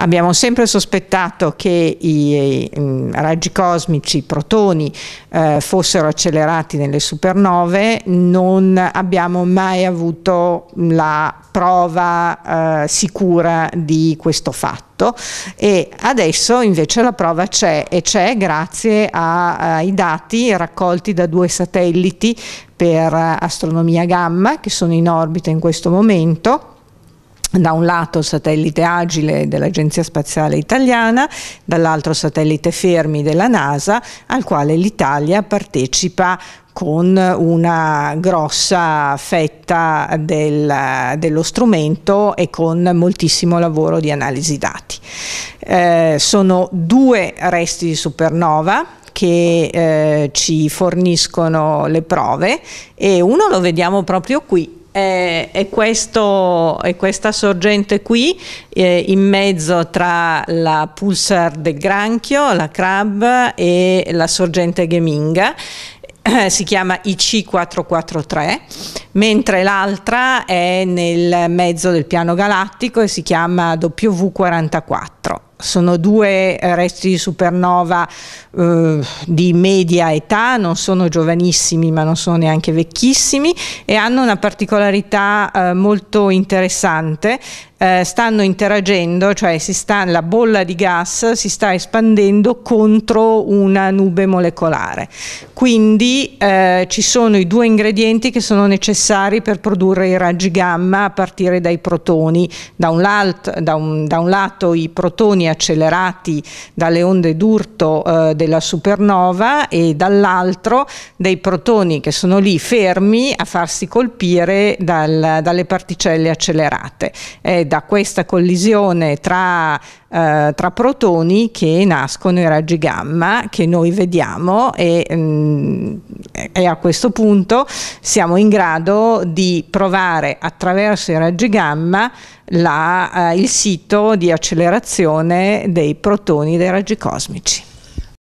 Abbiamo sempre sospettato che i, i mm, raggi cosmici, i protoni, eh, fossero accelerati nelle supernove, non abbiamo mai avuto la prova eh, sicura di questo fatto e adesso invece la prova c'è e c'è grazie a, ai dati raccolti da due satelliti per eh, astronomia gamma che sono in orbita in questo momento da un lato satellite agile dell'Agenzia Spaziale Italiana, dall'altro satellite fermi della NASA, al quale l'Italia partecipa con una grossa fetta del, dello strumento e con moltissimo lavoro di analisi dati. Eh, sono due resti di supernova che eh, ci forniscono le prove e uno lo vediamo proprio qui è, questo, è, questa sorgente qui eh, in mezzo tra la pulsar del granchio, la crab e la sorgente Geminga eh, si chiama IC443, mentre l'altra è nel mezzo del piano galattico e si chiama W44 sono due resti di supernova eh, di media età, non sono giovanissimi ma non sono neanche vecchissimi e hanno una particolarità eh, molto interessante, eh, stanno interagendo, cioè sta, la bolla di gas si sta espandendo contro una nube molecolare. Quindi eh, ci sono i due ingredienti che sono necessari per produrre i raggi gamma a partire dai protoni, da un, da un, da un lato i protoni accelerati dalle onde d'urto eh, della supernova e dall'altro dei protoni che sono lì fermi a farsi colpire dal, dalle particelle accelerate. È da questa collisione tra eh, tra protoni che nascono i raggi gamma che noi vediamo e, mh, mm, e a questo punto siamo in grado di provare attraverso i raggi gamma la, eh, il sito di accelerazione dei protoni dei raggi cosmici.